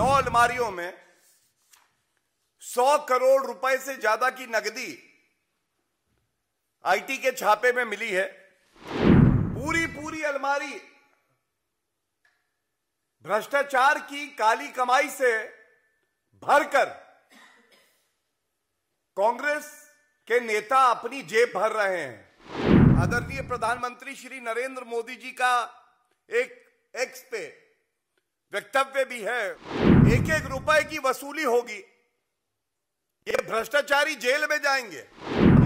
नौ अलमारियों में सौ करोड़ रुपए से ज्यादा की नकदी आईटी के छापे में मिली है पूरी पूरी अलमारी भ्रष्टाचार की काली कमाई से भरकर कांग्रेस के नेता अपनी जेब भर रहे हैं आदरणीय प्रधानमंत्री श्री नरेंद्र मोदी जी का एक एक्स पे वक्तव्य भी है एक एक रुपए की वसूली होगी ये भ्रष्टाचारी जेल में जाएंगे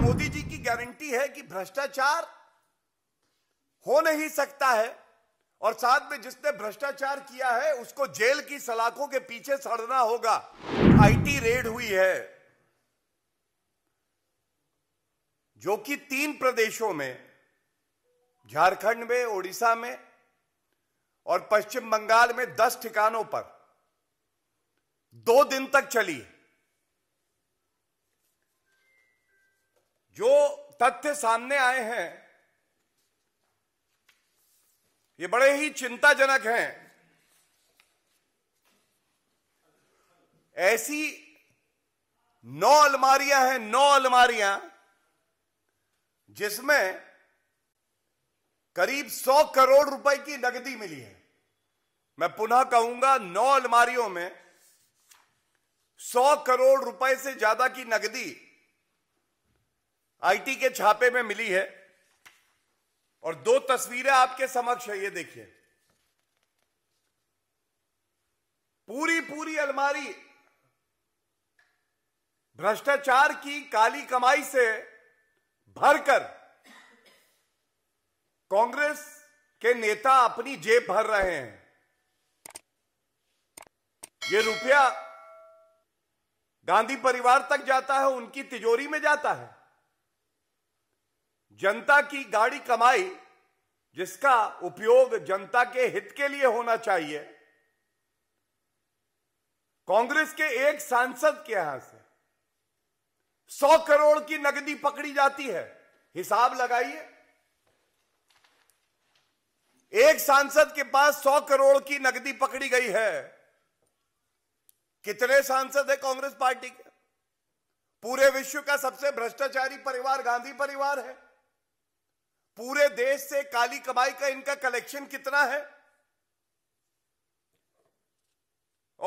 मोदी जी की गारंटी है कि भ्रष्टाचार हो नहीं सकता है और साथ में जिसने भ्रष्टाचार किया है उसको जेल की सलाखों के पीछे सड़ना होगा आईटी रेड हुई है जो कि तीन प्रदेशों में झारखंड में ओडिशा में और पश्चिम बंगाल में दस ठिकानों पर दो दिन तक चली जो तथ्य सामने आए हैं ये बड़े ही चिंताजनक हैं ऐसी नौ अलमारियां हैं नौ अलमारियां जिसमें करीब सौ करोड़ रुपए की नकदी मिली है मैं पुनः कहूंगा नौ अलमारियों में सौ करोड़ रुपए से ज्यादा की नकदी आईटी के छापे में मिली है और दो तस्वीरें आपके समक्ष है ये देखिए पूरी पूरी अलमारी भ्रष्टाचार की काली कमाई से भरकर कांग्रेस के नेता अपनी जेब भर रहे हैं ये रुपया गांधी परिवार तक जाता है उनकी तिजोरी में जाता है जनता की गाड़ी कमाई जिसका उपयोग जनता के हित के लिए होना चाहिए कांग्रेस के एक सांसद के यहां से सौ करोड़ की नकदी पकड़ी जाती है हिसाब लगाइए एक सांसद के पास सौ करोड़ की नकदी पकड़ी गई है कितने सांसद है कांग्रेस पार्टी के पूरे विश्व का सबसे भ्रष्टाचारी परिवार गांधी परिवार है पूरे देश से काली कमाई का इनका कलेक्शन कितना है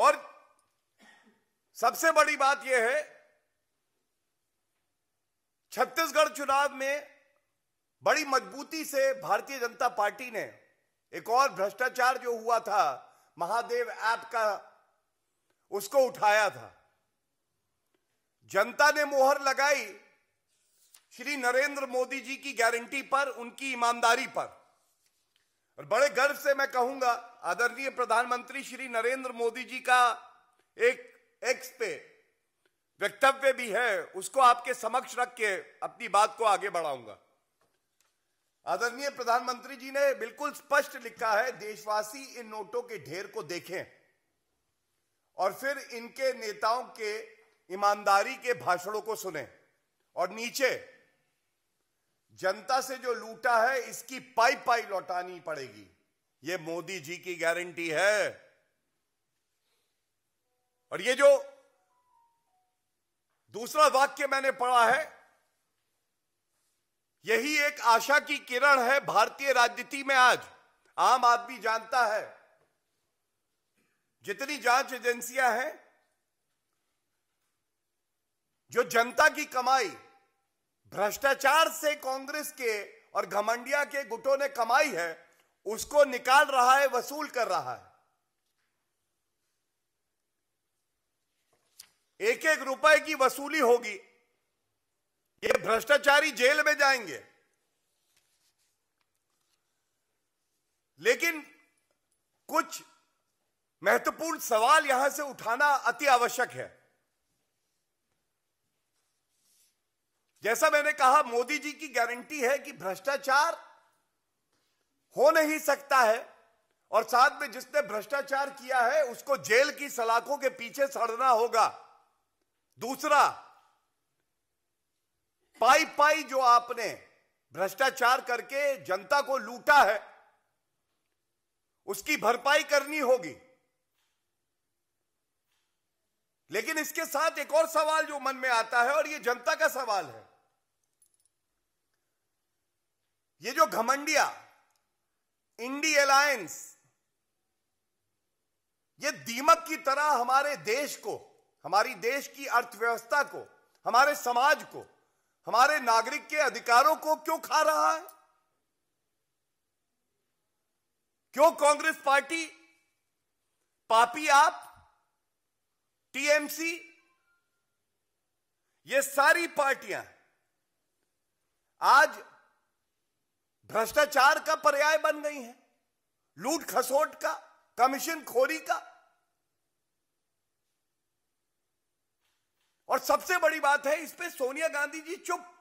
और सबसे बड़ी बात यह है छत्तीसगढ़ चुनाव में बड़ी मजबूती से भारतीय जनता पार्टी ने एक और भ्रष्टाचार जो हुआ था महादेव ऐप का उसको उठाया था जनता ने मोहर लगाई श्री नरेंद्र मोदी जी की गारंटी पर उनकी ईमानदारी पर और बड़े गर्व से मैं कहूंगा आदरणीय प्रधानमंत्री श्री नरेंद्र मोदी जी का एक एक्स पे वक्तव्य भी है उसको आपके समक्ष रख के अपनी बात को आगे बढ़ाऊंगा आदरणीय प्रधानमंत्री जी ने बिल्कुल स्पष्ट लिखा है देशवासी इन नोटों के ढेर को देखें और फिर इनके नेताओं के ईमानदारी के भाषणों को सुने और नीचे जनता से जो लूटा है इसकी पाई पाई लौटानी पड़ेगी ये मोदी जी की गारंटी है और ये जो दूसरा वाक्य मैंने पढ़ा है यही एक आशा की किरण है भारतीय राजनीति में आज आम आदमी जानता है जितनी जांच एजेंसियां हैं जो जनता की कमाई भ्रष्टाचार से कांग्रेस के और घमंडिया के गुटों ने कमाई है उसको निकाल रहा है वसूल कर रहा है एक एक रुपए की वसूली होगी भ्रष्टाचारी जेल में जाएंगे लेकिन कुछ महत्वपूर्ण सवाल यहां से उठाना अति आवश्यक है जैसा मैंने कहा मोदी जी की गारंटी है कि भ्रष्टाचार हो नहीं सकता है और साथ में जिसने भ्रष्टाचार किया है उसको जेल की सलाखों के पीछे सड़ना होगा दूसरा पाई पाई जो आपने भ्रष्टाचार करके जनता को लूटा है उसकी भरपाई करनी होगी लेकिन इसके साथ एक और सवाल जो मन में आता है और ये जनता का सवाल है ये जो घमंडिया इंडी अलायंस ये दीमक की तरह हमारे देश को हमारी देश की अर्थव्यवस्था को हमारे समाज को हमारे नागरिक के अधिकारों को क्यों खा रहा है क्यों कांग्रेस पार्टी पापी आप टीएमसी ये सारी पार्टियां आज भ्रष्टाचार का पर्याय बन गई हैं लूट खसोट का कमीशन खोरी का और सबसे बड़ी बात है इस पे सोनिया गांधी जी चुप